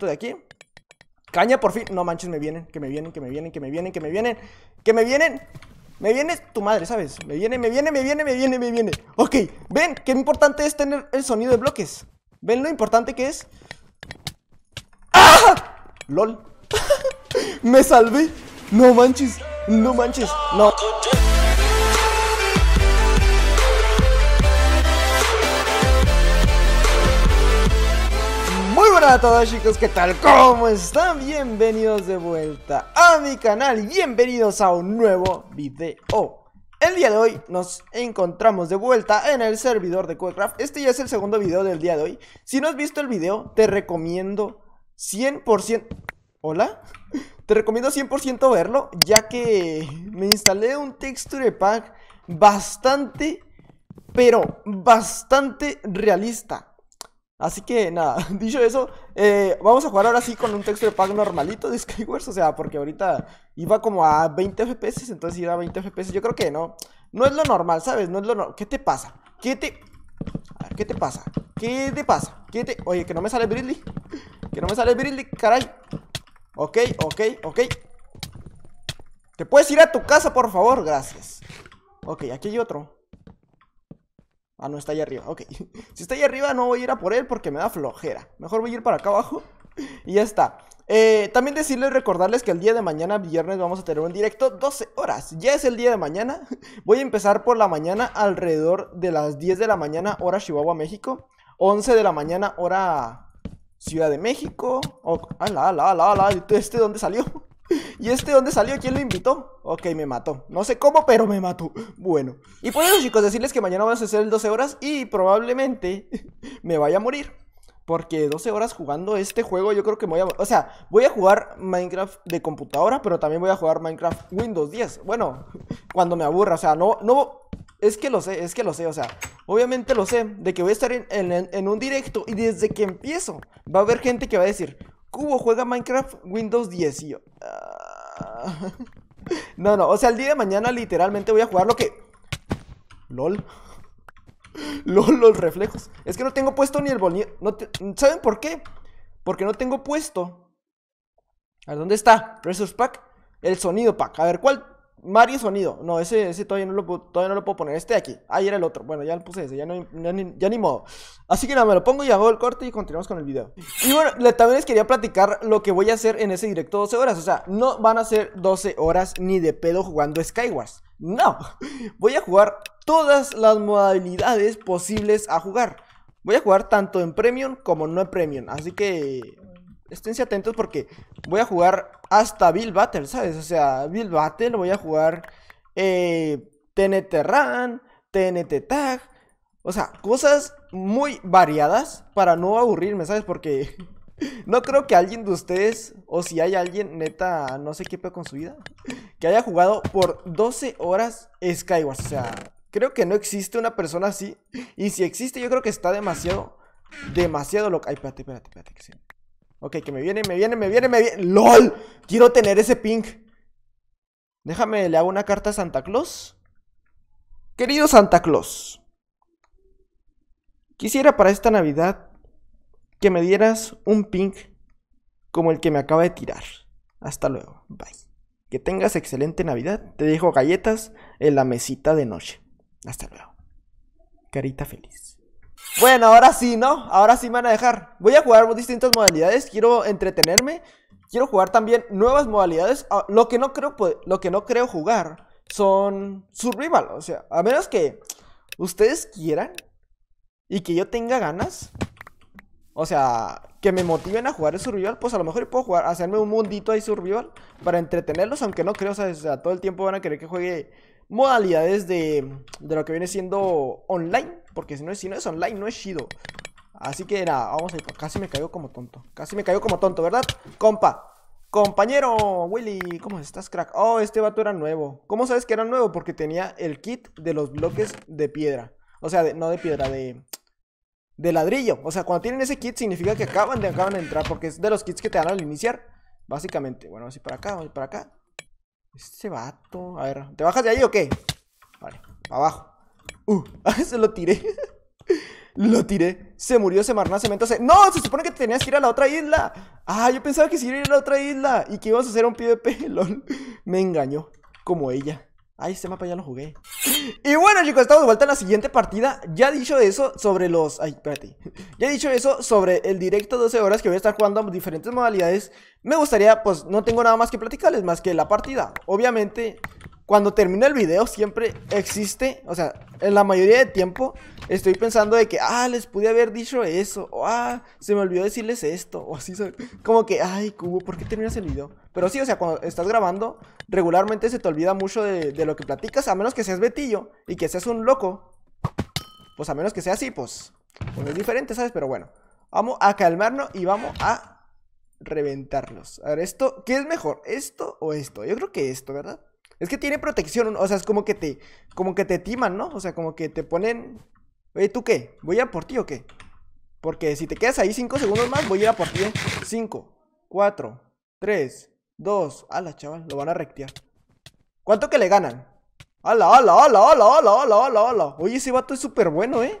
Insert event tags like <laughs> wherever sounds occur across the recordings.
de aquí. Caña, por fin. No manches, me vienen, que me vienen, que me vienen, que me vienen, que me vienen, que me vienen. Me viene tu madre, ¿sabes? Me viene, me viene, me viene, me viene, me viene. Ok, ven, qué importante es tener el sonido de bloques. Ven lo importante que es. ¡Ah! ¡Lol! <laughs> me salvé. No manches, no manches, no. Hola a todos chicos, ¿qué tal? ¿Cómo están? Bienvenidos de vuelta a mi canal y bienvenidos a un nuevo video El día de hoy nos encontramos de vuelta en el servidor de Codecraft. Este ya es el segundo video del día de hoy Si no has visto el video, te recomiendo 100%... ¿Hola? Te recomiendo 100% verlo Ya que me instalé un texture pack bastante, pero bastante realista Así que nada, <laughs> dicho eso, eh, vamos a jugar ahora sí con un texto de pack normalito de Skywars. O sea, porque ahorita iba como a 20 FPS, entonces iba a 20 FPS, yo creo que no. No es lo normal, ¿sabes? No es lo normal. ¿Qué te pasa? ¿Qué te. A ver, ¿qué te pasa? ¿Qué te pasa? ¿Qué te. Oye, que no me sale Bridley. <laughs> Que no me sale Bridley, caray. Ok, ok, ok. ¿Te puedes ir a tu casa, por favor? Gracias. Ok, aquí hay otro. Ah, no, está ahí arriba, ok. <laughs> Si está ahí arriba no voy a ir a por él porque me da flojera. Mejor voy a ir para acá abajo <laughs> y ya está. Eh, también decirles, recordarles que el día de mañana, viernes, vamos a tener un directo 12 horas. Ya es el día de mañana. <laughs> Voy a empezar por la mañana alrededor de las 10 de la mañana, hora Chihuahua, México. 11 de la mañana, hora Ciudad de México. Oh, la, la, la, la, ¿Este dónde salió? ¿Y este dónde salió? ¿Quién lo invitó? Ok, me mató. No sé cómo, pero me mató. Bueno. Y por los pues chicos, decirles que mañana vamos a hacer el 12 horas y probablemente <laughs> me vaya a morir. Porque 12 horas jugando este juego yo creo que me voy a... O sea, voy a jugar Minecraft de computadora, pero también voy a jugar Minecraft Windows 10. Bueno, <laughs> cuando me aburra, o sea, no... no es que lo sé, es que lo sé, o sea, obviamente lo sé, de que voy a estar en un directo y desde que empiezo va a haber gente que va a decir, Cubo juega Minecraft Windows 10 ah. <laughs> No, no, o sea, el día de mañana literalmente voy a jugar lo que... LOL <laughs> LOL, los reflejos Es que no tengo puesto ni el bonito. no ¿Saben por qué? Porque no tengo puesto A ¿dónde está? Resource Pack El sonido pack A ver, ¿cuál? Mario Sonido. No, ese, ese todavía, no lo, todavía no lo puedo poner. Este de aquí. Ahí era el otro. Bueno, ya lo puse ese. Ya, no, ya, ni, modo. Así que nada, me lo pongo y hago el corte y continuamos con el video. Y bueno, también les quería platicar lo que voy a hacer en ese directo 12 horas. O sea, no van a ser 12 horas ni de pedo jugando Skywars. No. Voy a jugar todas las modalidades posibles a jugar. Voy a jugar tanto en Premium como no en Premium. Así que esténse atentos porque voy a jugar hasta Bill Battle, ¿sabes? O sea, Bill Battle, voy a jugar TNT eh, Run, TNT Tag, o sea, cosas muy variadas para no aburrirme, ¿sabes? Porque <laughs> no creo que alguien de ustedes, o si hay alguien, neta, no sé qué pedo con su vida, que haya jugado por 12 horas Skyward. O sea, creo que no existe una persona así. Y si existe, yo creo que está demasiado, demasiado loca. Ay, espérate, espérate, espérate. Que Ok, que me viene, me viene, me viene, me viene. ¡LOL! Quiero tener ese pink. Déjame, le hago una carta a Santa Claus. Querido Santa Claus. Quisiera para esta Navidad que me dieras un pink como el que me acaba de tirar. Hasta luego. Bye. Que tengas excelente Navidad. Te dejo galletas en la mesita de noche. Hasta luego. Carita feliz. Bueno, ahora sí, ¿no? Ahora sí me van a dejar. Voy a jugar distintas modalidades, quiero entretenerme. Quiero jugar también nuevas modalidades. Ah, lo que no creo, pues, lo que no creo jugar son survival. O sea, a menos que ustedes quieran y que yo tenga ganas. O sea, que me motiven a jugar el survival, pues a lo mejor puedo jugar, hacerme un mundito ahí survival para entretenerlos, aunque no creo, o sea, todo el tiempo van a querer que juegue modalidades de, lo que viene siendo online. Porque si no, es, si no es online, no es chido. Así que nada, vamos a ir. Casi me cayó como tonto. Casi me cayó como tonto, ¿verdad? Compa. Compañero Willy, ¿cómo estás, crack? Oh, este vato era nuevo. ¿Cómo sabes que era nuevo? Porque tenía el kit de los bloques de piedra. O sea, no de piedra, de, de ladrillo. O sea, cuando tienen ese kit significa que acaban de, acaban de entrar. Porque es de los kits que te dan al iniciar. Básicamente. Bueno, así para acá, vamos para acá. Este vato. A ver, ¿te bajas de ahí o qué? Vale, abajo. Uh, <laughs> ah, se lo tiré. <laughs> lo tiré. Se murió, se marnó, se mentó. ¡No! Se supone que tenías que ir a la otra isla. Ah, yo pensaba que si a ir a la otra isla y que íbamos a hacer un PvP. LOL. <laughs> Me engañó. Como ella. Ay, ah, este mapa ya lo jugué. <gasps> Y bueno, chicos, estamos de vuelta en la siguiente partida. Ya dicho eso sobre los... Ay, espérate. <laughs> Ya he dicho eso sobre el directo 12 horas que voy a estar jugando diferentes modalidades. Me gustaría, pues, no tengo nada más que platicarles más que la partida. Obviamente, cuando termino el video siempre existe, o sea, en la mayoría del tiempo estoy pensando de que, ah, les pude haber dicho eso, o ah, se me olvidó decirles esto, o así, como que, ay, Cubo, ¿por qué terminas el video? Pero sí, o sea, cuando estás grabando, regularmente se te olvida mucho de, lo que platicas, a menos que seas Betillo y que seas un loco. Pues a menos que sea así, pues, pues es diferente, ¿sabes? Pero bueno, vamos a calmarnos y vamos a reventarlos. A ver, esto, ¿qué es mejor? ¿Esto o esto? Yo creo que esto, ¿verdad? Es que tiene protección, o sea, es como que te, como que te timan, ¿no? O sea, como que te ponen, oye, ¿tú qué? ¿Voy a por ti o qué? Porque si te quedas ahí 5 segundos más, voy a ir a por ti. 5, 4, 3, Dos. Ala, chaval. Lo van a rectear. ¿Cuánto que le ganan? Ala, ala, ala, ala, ala, ala, ala, ala. Oye, ese vato es súper bueno, ¿eh?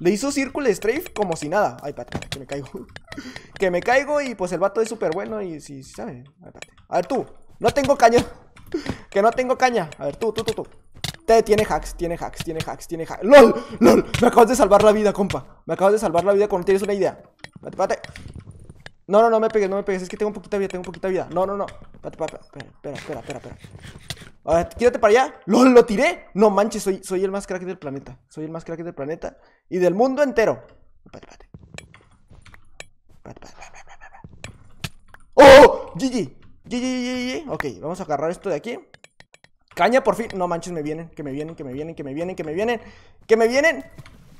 Le hizo círculo strafe como si nada. Ay, pate, que me caigo. <laughs> que me caigo y pues el vato es súper bueno y si, A ver tú. No tengo caña. <laughs> que no tengo caña. A ver tú, tú, tú, tú. Te, tiene hacks, tiene hacks, tiene hacks, tiene hacks. ¡Lol! ¡Lol! Me acabas de salvar la vida, compa. Me acabas de salvar la vida cuando tienes una idea. Pate, pate. No, no, no me pegues, no me pegues. Es que tengo poquita vida, tengo poquita vida. No, no, no. Espera, espera, espera, espera. espera. A ver, tírate para allá. ¡Lo, lo tiré! No manches, soy, soy el más crack del planeta. Soy el más crack del planeta y del mundo entero. Espérate, espérate. ¡Oh! GG. GG, GG, Ok, vamos a agarrar esto de aquí. Caña, por fin. No manches, me vienen, que me vienen, que me vienen, que me vienen, que me vienen. Que me vienen.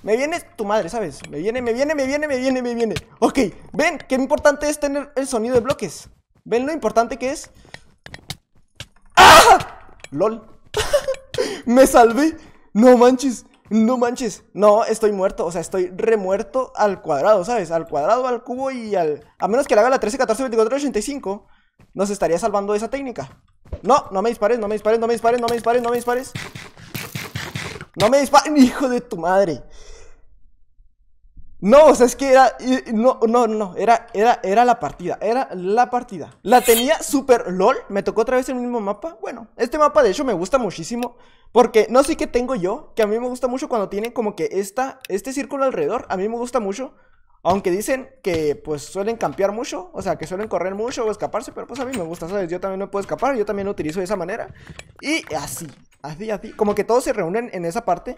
Me viene tu madre, ¿sabes? Me viene, me viene, me viene, me viene, me viene. Ok, ven, qué importante es tener el sonido de bloques. ¿Ven lo importante que es? ¡Ah! ¡Lol! <laughs> ¡Me salvé! ¡No manches! ¡No manches! No, estoy muerto. O sea, estoy remuerto al cuadrado, ¿sabes? Al cuadrado, al cubo y al... A menos que le haga la 13, 14, 24, 85 nos estaría salvando esa técnica. No, no me dispares, no me dispares, no me dispares, no me dispares, no me dispares. No me dispares, <laughs> hijo de tu madre. No, o sea, es que era. No, no, no. Era, era, era la partida. Era la partida. La tenía super LOL. Me tocó otra vez el mismo mapa. Bueno, este mapa de hecho me gusta muchísimo. Porque no sé qué tengo yo. Que a mí me gusta mucho cuando tiene como que esta, este círculo alrededor. A mí me gusta mucho. Aunque dicen que pues suelen campear mucho, o sea, que suelen correr mucho o escaparse, pero pues a mí me gusta, ¿sabes? Yo también no puedo escapar, yo también lo utilizo de esa manera. Y así, así, así. Como que todos se reúnen en esa parte.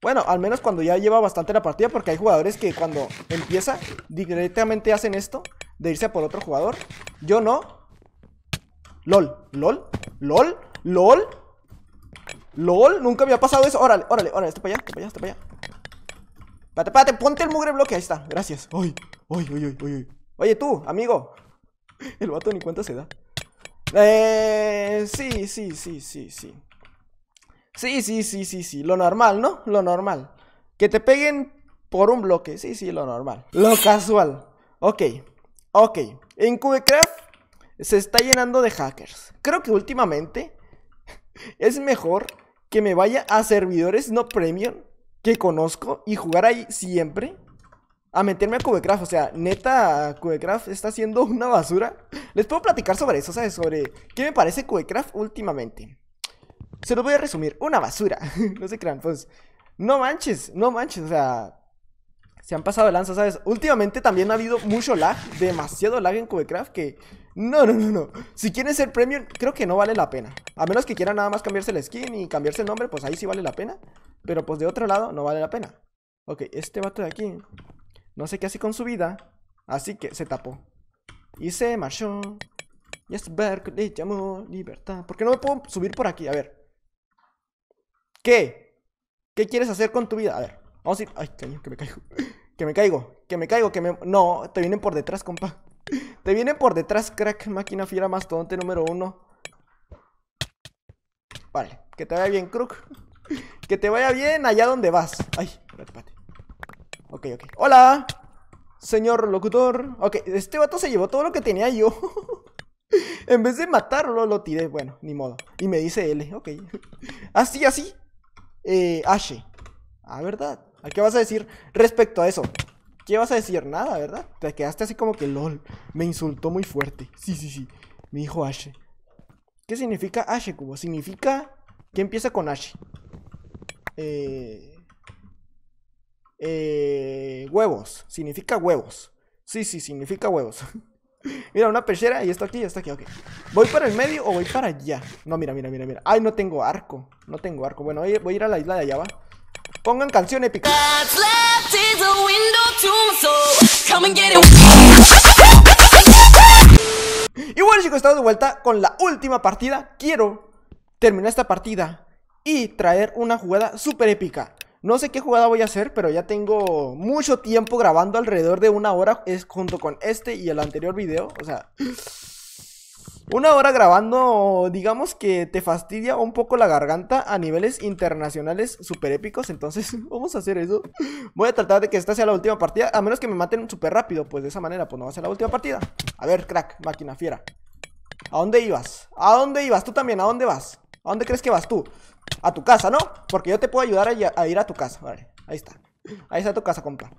Bueno, al menos cuando ya lleva bastante la partida, porque hay jugadores que cuando empieza directamente hacen esto, de irse por otro jugador. Yo no. LOL, LOL, LOL, LOL, LOL, nunca había pasado eso. Órale, órale, órale, está para allá, está para allá, está para allá. ponte el mugre bloque, ahí está, gracias. Uy, Oye tú, amigo. <laughs> El vato ni cuenta se da. Eh, sí, sí, sí, sí, sí. Sí, sí, sí, sí, sí. Lo normal, ¿no? Lo normal. Que te peguen por un bloque. Sí, sí, lo normal. Lo casual. Ok. Ok. En QCraft se está llenando de hackers. Creo que últimamente <laughs> es mejor que me vaya a servidores no premium que conozco y jugar ahí siempre a meterme a Cubecraft. O sea, neta, Cubecraft está haciendo <laughs> una basura. Les puedo platicar sobre eso, ¿sabes? Sobre qué me parece Cubecraft últimamente se los voy a resumir, una basura. <laughs> no se crean, pues. No manches, no manches, o sea. Se han pasado de lanza, ¿sabes? Últimamente también ha habido mucho lag, demasiado lag en Cubecraft que. No, no, no, no. Si quieren ser premium, creo que no vale la pena. A menos que quieran nada más cambiarse la skin y cambiarse el nombre, pues ahí sí vale la pena. Pero pues de otro lado, no vale la pena. Ok, este vato de aquí. No sé qué hace con su vida. Así que se tapó. Y se marchó. Y es le llamó libertad. ¿Por qué no me puedo subir por aquí? A ver. ¿Qué? ¿Qué quieres hacer con tu vida? A ver, vamos a ir. Ay, que me caigo. <laughs> Que me caigo, que me caigo, que me. No, te vienen por detrás, compa. <laughs> Te vienen por detrás, crack, máquina fiera mastodonte número uno. Vale, que te vaya bien, crook. <laughs> Que te vaya bien allá donde vas. Ay, espérate, espérate. Ok, ok. ¡Hola! Señor locutor. Ok, este vato se llevó todo lo que tenía yo. en vez de matarlo, lo tiré. Bueno, ni modo. Y me dice L. Ok. Así, así eh, Ashe. Ah, ¿verdad? ¿A qué vas a decir respecto a eso? ¿Qué vas a decir? Nada, ¿verdad? Te quedaste así como que lol. Me insultó muy fuerte. Sí, sí, sí. Me dijo Ashe. ¿Qué significa Ashe, Cubo? Significa que empieza con Ashe. Eh... Eh... Huevos. Significa huevos. Sí, sí, significa huevos. <laughs> Mira, una pechera y esto aquí, esto aquí, ok. ¿Voy para el medio o voy para allá? No, mira, mira, mira, mira. Ay, no tengo arco. No tengo arco. Bueno, voy a ir a la isla de allá, va. Pongan canción épica. Y bueno, chicos, estamos de vuelta con la última partida. Quiero terminar esta partida y traer una jugada súper épica. No sé qué jugada voy a hacer, pero ya tengo mucho tiempo grabando alrededor de una hora es junto con este y el anterior video. O sea, <gasps> una hora grabando, digamos que te fastidia un poco la garganta a niveles internacionales super épicos. Entonces, <laughs> vamos a hacer eso. Voy a tratar de que esta sea la última partida, a menos que me maten súper rápido. Pues de esa manera, pues no va a ser la última partida. A ver, crack, máquina fiera. ¿A dónde ibas? ¿A dónde ibas? Tú también, ¿a dónde vas? ¿A dónde crees que vas tú? A tu casa, ¿no? Porque yo te puedo ayudar a, ir a tu casa. Vale, ahí está. Ahí está tu casa, compa.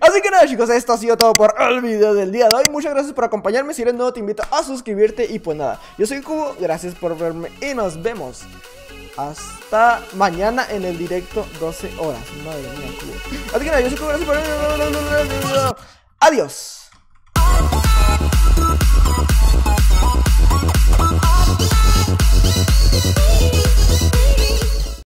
Así que nada chicos, esto ha sido todo por el video del día de hoy Muchas gracias por acompañarme, si eres nuevo te invito a suscribirte Y pues nada, yo soy Cubo, gracias por verme y nos vemos hasta mañana en el directo 12 horas. Madre mía, Así que nada, yo soy Adiós.